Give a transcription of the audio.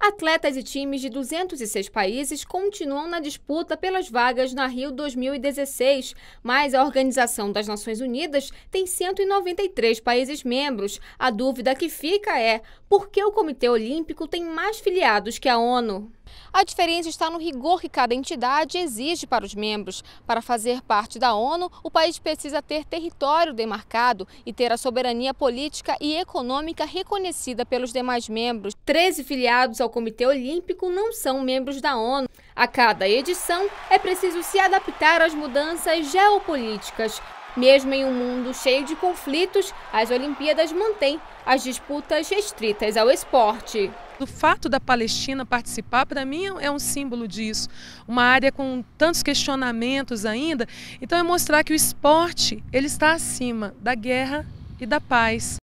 Atletas e times de 206 países continuam na disputa pelas vagas na Rio 2016, mas a Organização das Nações Unidas tem 193 países membros. A dúvida que fica é por que o Comitê Olímpico tem mais filiados que a ONU? A diferença está no rigor que cada entidade exige para os membros. Para fazer parte da ONU, o país precisa ter território demarcado e ter a soberania política e econômica reconhecida pelos demais membros. 13 filiados ao Comitê Olímpico não são membros da ONU. A cada edição, é preciso se adaptar às mudanças geopolíticas. Mesmo em um mundo cheio de conflitos, as Olimpíadas mantêm as disputas restritas ao esporte. O fato da Palestina participar, para mim, é um símbolo disso. Uma área com tantos questionamentos ainda. Então, é mostrar que o esporte ele está acima da guerra e da paz.